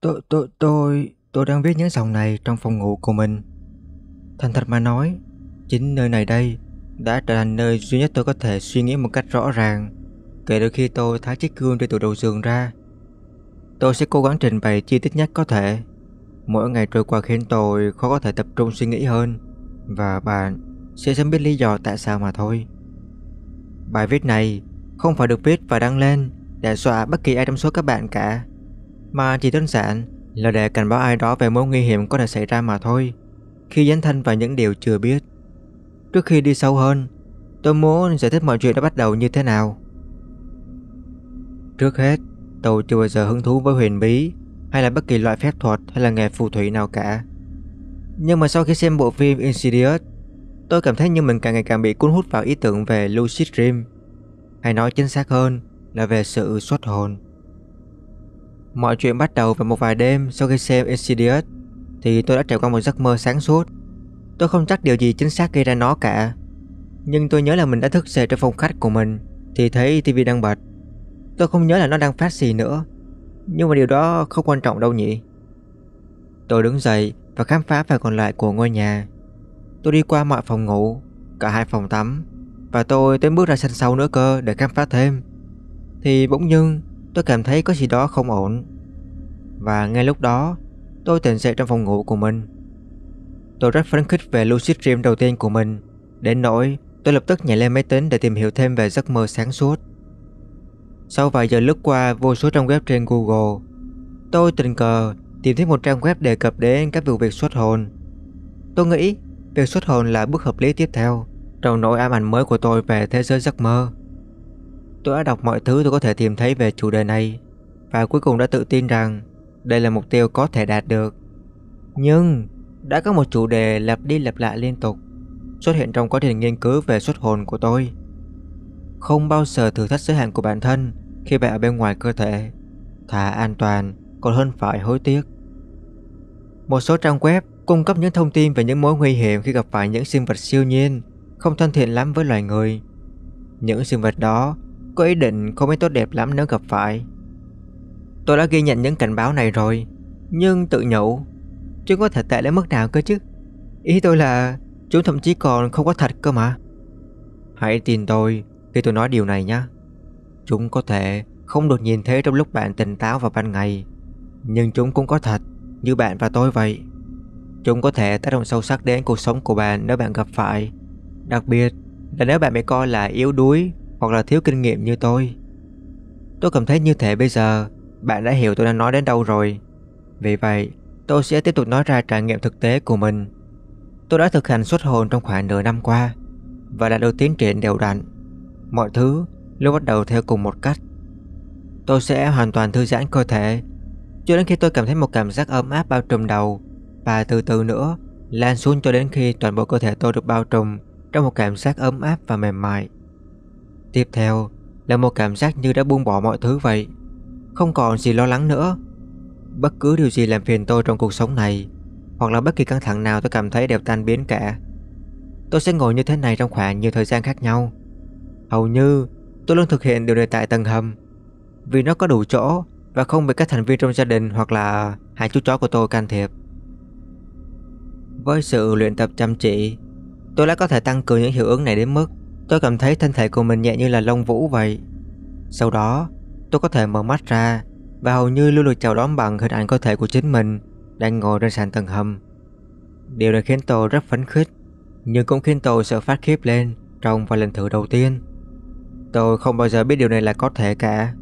Tôi, tôi, tôi, tôi đang viết những dòng này trong phòng ngủ của mình. Thành thật mà nói, chính nơi này đây đã trở thành nơi duy nhất tôi có thể suy nghĩ một cách rõ ràng kể từ khi tôi tháo chiếc gương trên tủ đầu giường ra. Tôi sẽ cố gắng trình bày chi tiết nhất có thể. Mỗi ngày trôi qua khiến tôi khó có thể tập trung suy nghĩ hơn và bạn sẽ sớm biết lý do tại sao mà thôi. Bài viết này không phải được viết và đăng lên để xóa bất kỳ ai trong số các bạn cả mà chỉ đơn giản là để cảnh báo ai đó về mối nguy hiểm có thể xảy ra mà thôi, khi dấn thân vào những điều chưa biết. Trước khi đi sâu hơn, tôi muốn giải thích mọi chuyện đã bắt đầu như thế nào. Trước hết, tôi chưa bao giờ hứng thú với huyền bí hay là bất kỳ loại phép thuật hay là nghề phù thủy nào cả. Nhưng mà sau khi xem bộ phim Insidious, tôi cảm thấy như mình càng ngày càng bị cuốn hút vào ý tưởng về lucid dream, hay nói chính xác hơn là về sự xuất hồn. Mọi chuyện bắt đầu vào một vài đêm sau khi xem Insidious thì tôi đã trải qua một giấc mơ sáng suốt. Tôi không chắc điều gì chính xác gây ra nó cả. Nhưng tôi nhớ là mình đã thức dậy trong phòng khách của mình thì thấy TV đang bật. Tôi không nhớ là nó đang phát gì nữa. Nhưng mà điều đó không quan trọng đâu nhỉ. Tôi đứng dậy và khám phá phần còn lại của ngôi nhà. Tôi đi qua mọi phòng ngủ, cả hai phòng tắm và tôi tới bước ra sân sau nữa cơ để khám phá thêm. Thì bỗng dưng Tôi cảm thấy có gì đó không ổn Và ngay lúc đó Tôi tỉnh dậy trong phòng ngủ của mình Tôi rất phấn khích về lucid dream đầu tiên của mình Đến nỗi tôi lập tức nhảy lên máy tính để tìm hiểu thêm về giấc mơ sáng suốt Sau vài giờ lướt qua vô số trang web trên Google Tôi tình cờ tìm thấy một trang web đề cập đến các vụ việc xuất hồn Tôi nghĩ việc xuất hồn là bước hợp lý tiếp theo Trong nỗi ám ảnh mới của tôi về thế giới giấc mơ Tôi đã đọc mọi thứ tôi có thể tìm thấy về chủ đề này và cuối cùng đã tự tin rằng đây là mục tiêu có thể đạt được. Nhưng đã có một chủ đề lặp đi lặp lại liên tục xuất hiện trong quá trình nghiên cứu về xuất hồn của tôi. Không bao giờ thử thách giới hạn của bản thân khi bạn ở bên ngoài cơ thể. thả an toàn còn hơn phải hối tiếc. Một số trang web cung cấp những thông tin về những mối nguy hiểm khi gặp phải những sinh vật siêu nhiên không thân thiện lắm với loài người. Những sinh vật đó có ý định không mấy tốt đẹp lắm nếu gặp phải Tôi đã ghi nhận những cảnh báo này rồi Nhưng tự nhủ chúng có thể tệ đến mức nào cơ chứ Ý tôi là Chúng thậm chí còn không có thật cơ mà Hãy tin tôi khi tôi nói điều này nhé Chúng có thể không được nhìn thấy trong lúc bạn tỉnh táo vào ban ngày Nhưng chúng cũng có thật Như bạn và tôi vậy Chúng có thể tác động sâu sắc đến cuộc sống của bạn nếu bạn gặp phải Đặc biệt là nếu bạn bị coi là yếu đuối hoặc là thiếu kinh nghiệm như tôi. Tôi cảm thấy như thể bây giờ bạn đã hiểu tôi đang nói đến đâu rồi. Vì vậy, tôi sẽ tiếp tục nói ra trải nghiệm thực tế của mình. Tôi đã thực hành xuất hồn trong khoảng nửa năm qua và đã được tiến triển đều đặn. Mọi thứ luôn bắt đầu theo cùng một cách. Tôi sẽ hoàn toàn thư giãn cơ thể cho đến khi tôi cảm thấy một cảm giác ấm áp bao trùm đầu và từ từ nữa lan xuống cho đến khi toàn bộ cơ thể tôi được bao trùm trong một cảm giác ấm áp và mềm mại. Tiếp theo là một cảm giác như đã buông bỏ mọi thứ vậy Không còn gì lo lắng nữa Bất cứ điều gì làm phiền tôi trong cuộc sống này Hoặc là bất kỳ căng thẳng nào tôi cảm thấy đều tan biến cả Tôi sẽ ngồi như thế này trong khoảng nhiều thời gian khác nhau Hầu như tôi luôn thực hiện điều này tại tầng hầm Vì nó có đủ chỗ và không bị các thành viên trong gia đình hoặc là hai chú chó của tôi can thiệp Với sự luyện tập chăm chỉ Tôi đã có thể tăng cường những hiệu ứng này đến mức Tôi cảm thấy thân thể của mình nhẹ như là lông vũ vậy Sau đó tôi có thể mở mắt ra Và hầu như luôn được chào đón bằng hình ảnh cơ thể của chính mình Đang ngồi trên sàn tầng hầm Điều này khiến tôi rất phấn khích Nhưng cũng khiến tôi sợ phát khiếp lên Trong vài lần thử đầu tiên Tôi không bao giờ biết điều này là có thể cả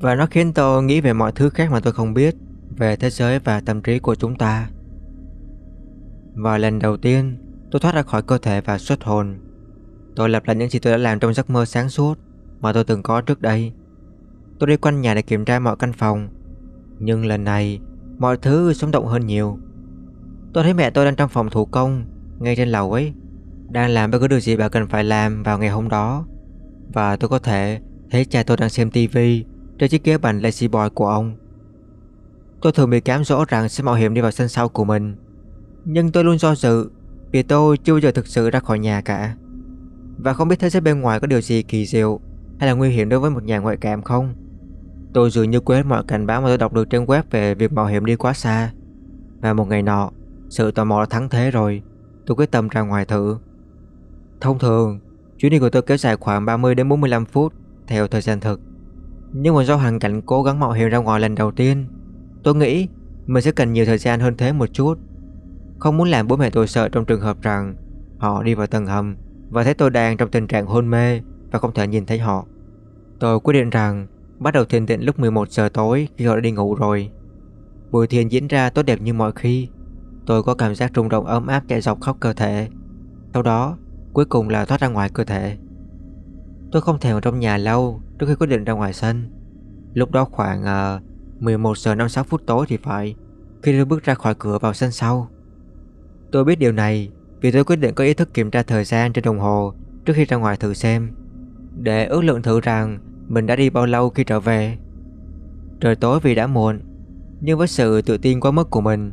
Và nó khiến tôi nghĩ về mọi thứ khác mà tôi không biết Về thế giới và tâm trí của chúng ta Và lần đầu tiên Tôi thoát ra khỏi cơ thể và xuất hồn Tôi lặp lại những gì tôi đã làm trong giấc mơ sáng suốt mà tôi từng có trước đây. Tôi đi quanh nhà để kiểm tra mọi căn phòng, nhưng lần này mọi thứ sống động hơn nhiều. Tôi thấy mẹ tôi đang trong phòng thủ công ngay trên lầu ấy, đang làm bất cứ điều gì bà cần phải làm vào ngày hôm đó. Và tôi có thể thấy cha tôi đang xem tivi trên chiếc ghế bành lazy boy của ông. Tôi thường bị cám dỗ rằng sẽ mạo hiểm đi vào sân sau của mình Nhưng tôi luôn do dự Vì tôi chưa bao giờ thực sự ra khỏi nhà cả và không biết thế giới bên ngoài có điều gì kỳ diệu Hay là nguy hiểm đối với một nhà ngoại cảm không Tôi dường như quên mọi cảnh báo mà tôi đọc được trên web về việc mạo hiểm đi quá xa Và một ngày nọ Sự tò mò đã thắng thế rồi Tôi quyết tâm ra ngoài thử Thông thường Chuyến đi của tôi kéo dài khoảng 30 đến 45 phút Theo thời gian thực Nhưng mà do hoàn cảnh cố gắng mạo hiểm ra ngoài lần đầu tiên Tôi nghĩ Mình sẽ cần nhiều thời gian hơn thế một chút Không muốn làm bố mẹ tôi sợ trong trường hợp rằng Họ đi vào tầng hầm và thấy tôi đang trong tình trạng hôn mê và không thể nhìn thấy họ. Tôi quyết định rằng bắt đầu thiền định lúc 11 giờ tối khi họ đã đi ngủ rồi. Buổi thiền diễn ra tốt đẹp như mọi khi. Tôi có cảm giác rung động ấm áp chạy dọc khắp cơ thể. Sau đó, cuối cùng là thoát ra ngoài cơ thể. Tôi không thể ở trong nhà lâu trước khi quyết định ra ngoài sân. Lúc đó khoảng uh, ờ, 11 giờ 56 phút tối thì phải, khi tôi bước ra khỏi cửa vào sân sau. Tôi biết điều này vì tôi quyết định có ý thức kiểm tra thời gian trên đồng hồ trước khi ra ngoài thử xem Để ước lượng thử rằng mình đã đi bao lâu khi trở về Trời tối vì đã muộn Nhưng với sự tự tin quá mức của mình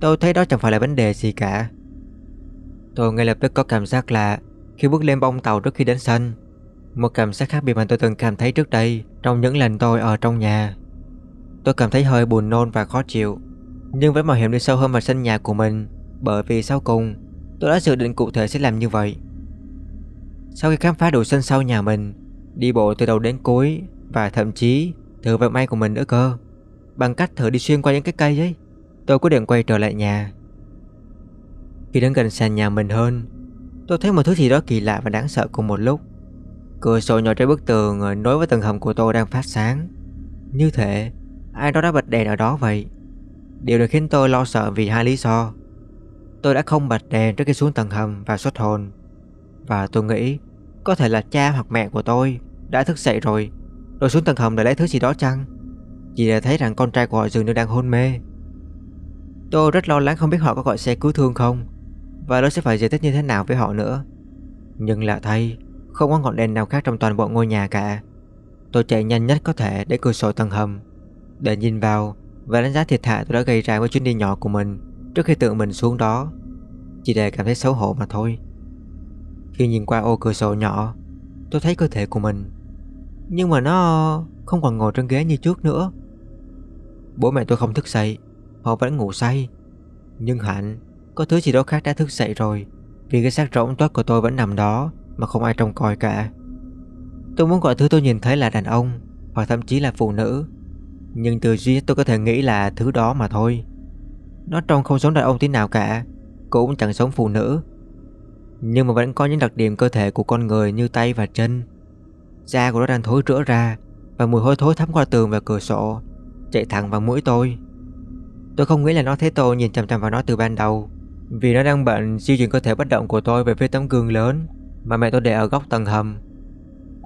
Tôi thấy đó chẳng phải là vấn đề gì cả Tôi ngay lập tức có cảm giác lạ Khi bước lên bông tàu trước khi đến sân Một cảm giác khác biệt mà tôi từng cảm thấy trước đây Trong những lần tôi ở trong nhà Tôi cảm thấy hơi buồn nôn và khó chịu Nhưng với mạo hiểm đi sâu hơn vào sân nhà của mình Bởi vì sau cùng Tôi đã dự định cụ thể sẽ làm như vậy Sau khi khám phá đồ sân sau nhà mình Đi bộ từ đầu đến cuối Và thậm chí thử vận may của mình nữa cơ Bằng cách thử đi xuyên qua những cái cây ấy Tôi quyết định quay trở lại nhà Khi đến gần sàn nhà mình hơn Tôi thấy một thứ gì đó kỳ lạ và đáng sợ cùng một lúc Cửa sổ nhỏ trên bức tường nối với tầng hầm của tôi đang phát sáng Như thể ai đó đã bật đèn ở đó vậy Điều này khiến tôi lo sợ vì hai lý do Tôi đã không bật đèn trước khi xuống tầng hầm và xuất hồn Và tôi nghĩ Có thể là cha hoặc mẹ của tôi Đã thức dậy rồi Rồi xuống tầng hầm để lấy thứ gì đó chăng Chỉ để thấy rằng con trai của họ dường như đang hôn mê Tôi rất lo lắng không biết họ có gọi xe cứu thương không Và nó sẽ phải giải thích như thế nào với họ nữa Nhưng lạ thay Không có ngọn đèn nào khác trong toàn bộ ngôi nhà cả Tôi chạy nhanh nhất có thể để cửa sổ tầng hầm Để nhìn vào Và đánh giá thiệt hại tôi đã gây ra với chuyến đi nhỏ của mình trước khi tự mình xuống đó Chỉ để cảm thấy xấu hổ mà thôi Khi nhìn qua ô cửa sổ nhỏ Tôi thấy cơ thể của mình Nhưng mà nó không còn ngồi trên ghế như trước nữa Bố mẹ tôi không thức dậy Họ vẫn ngủ say Nhưng Hạnh Có thứ gì đó khác đã thức dậy rồi Vì cái xác rỗng toát của tôi vẫn nằm đó Mà không ai trông coi cả Tôi muốn gọi thứ tôi nhìn thấy là đàn ông Hoặc thậm chí là phụ nữ Nhưng từ duy tôi có thể nghĩ là thứ đó mà thôi nó trông không giống đàn ông thế nào cả Cũng chẳng giống phụ nữ Nhưng mà vẫn có những đặc điểm cơ thể của con người như tay và chân Da của nó đang thối rữa ra Và mùi hôi thối thấm qua tường và cửa sổ Chạy thẳng vào mũi tôi Tôi không nghĩ là nó thấy tôi nhìn chằm chằm vào nó từ ban đầu Vì nó đang bận di chuyển cơ thể bất động của tôi về phía tấm gương lớn Mà mẹ tôi để ở góc tầng hầm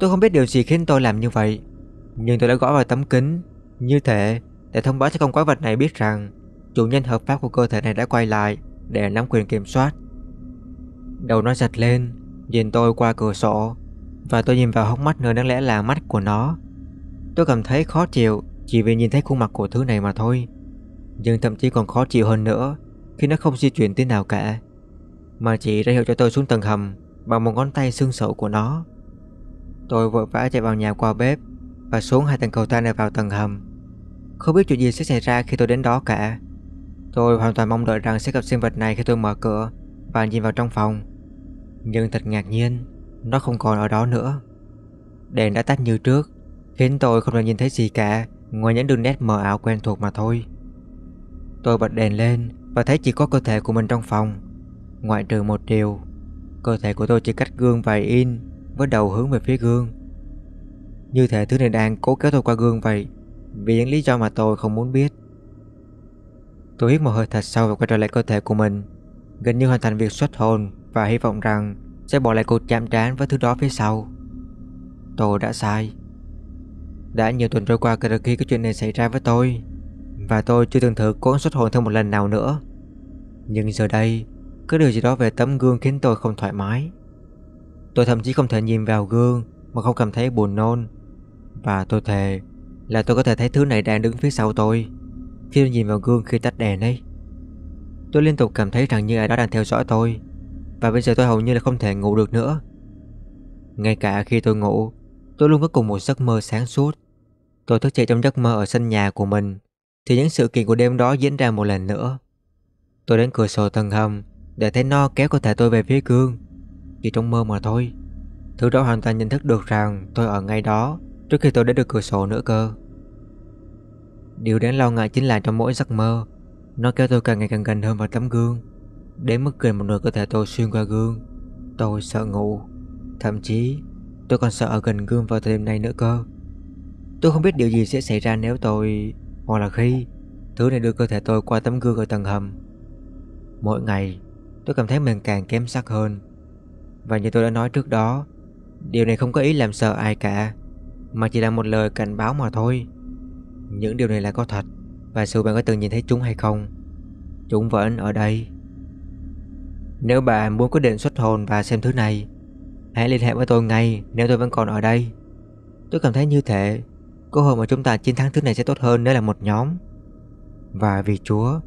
Tôi không biết điều gì khiến tôi làm như vậy Nhưng tôi đã gõ vào tấm kính Như thế để thông báo cho con quái vật này biết rằng chủ nhân hợp pháp của cơ thể này đã quay lại để nắm quyền kiểm soát. Đầu nó giật lên, nhìn tôi qua cửa sổ và tôi nhìn vào hốc mắt nơi đáng lẽ là mắt của nó. Tôi cảm thấy khó chịu chỉ vì nhìn thấy khuôn mặt của thứ này mà thôi. Nhưng thậm chí còn khó chịu hơn nữa khi nó không di chuyển tí nào cả. Mà chỉ ra hiệu cho tôi xuống tầng hầm bằng một ngón tay xương sầu của nó. Tôi vội vã chạy vào nhà qua bếp và xuống hai tầng cầu thang để vào tầng hầm. Không biết chuyện gì sẽ xảy ra khi tôi đến đó cả. Tôi hoàn toàn mong đợi rằng sẽ gặp sinh vật này khi tôi mở cửa và nhìn vào trong phòng. Nhưng thật ngạc nhiên, nó không còn ở đó nữa. Đèn đã tắt như trước, khiến tôi không thể nhìn thấy gì cả ngoài những đường nét mờ ảo quen thuộc mà thôi. Tôi bật đèn lên và thấy chỉ có cơ thể của mình trong phòng. Ngoại trừ một điều, cơ thể của tôi chỉ cách gương vài in với đầu hướng về phía gương. Như thể thứ này đang cố kéo tôi qua gương vậy, vì những lý do mà tôi không muốn biết. Tôi hít một hơi thật sâu và quay trở lại cơ thể của mình Gần như hoàn thành việc xuất hồn Và hy vọng rằng sẽ bỏ lại cuộc chạm trán với thứ đó phía sau Tôi đã sai Đã nhiều tuần trôi qua kể từ khi cái chuyện này xảy ra với tôi Và tôi chưa từng thử cố xuất hồn thêm một lần nào nữa Nhưng giờ đây Có điều gì đó về tấm gương khiến tôi không thoải mái Tôi thậm chí không thể nhìn vào gương Mà không cảm thấy buồn nôn Và tôi thề Là tôi có thể thấy thứ này đang đứng phía sau tôi khi nhìn vào gương khi tắt đèn ấy Tôi liên tục cảm thấy rằng như ai đó đang theo dõi tôi Và bây giờ tôi hầu như là không thể ngủ được nữa Ngay cả khi tôi ngủ Tôi luôn có cùng một giấc mơ sáng suốt Tôi thức dậy trong giấc mơ ở sân nhà của mình Thì những sự kiện của đêm đó diễn ra một lần nữa Tôi đến cửa sổ tầng hầm Để thấy no kéo cơ thể tôi về phía gương Chỉ trong mơ mà thôi Thứ đó hoàn toàn nhận thức được rằng tôi ở ngay đó Trước khi tôi đến được cửa sổ nữa cơ Điều đáng lo ngại chính là trong mỗi giấc mơ Nó kéo tôi càng ngày càng gần hơn vào tấm gương Đến mức gần một nửa cơ thể tôi xuyên qua gương Tôi sợ ngủ Thậm chí tôi còn sợ ở gần gương vào thời điểm này nữa cơ Tôi không biết điều gì sẽ xảy ra nếu tôi Hoặc là khi Thứ này đưa cơ thể tôi qua tấm gương ở tầng hầm Mỗi ngày Tôi cảm thấy mình càng kém sắc hơn Và như tôi đã nói trước đó Điều này không có ý làm sợ ai cả Mà chỉ là một lời cảnh báo mà thôi những điều này là có thật Và dù bạn có từng nhìn thấy chúng hay không Chúng vẫn ở đây Nếu bạn muốn quyết định xuất hồn và xem thứ này Hãy liên hệ với tôi ngay nếu tôi vẫn còn ở đây Tôi cảm thấy như thế Cơ hội mà chúng ta chiến thắng thứ này sẽ tốt hơn nếu là một nhóm Và vì Chúa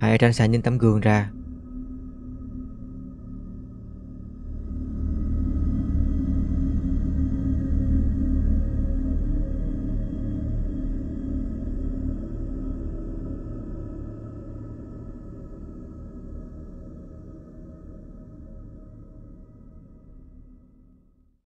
Hãy tranh xa những tấm gương ra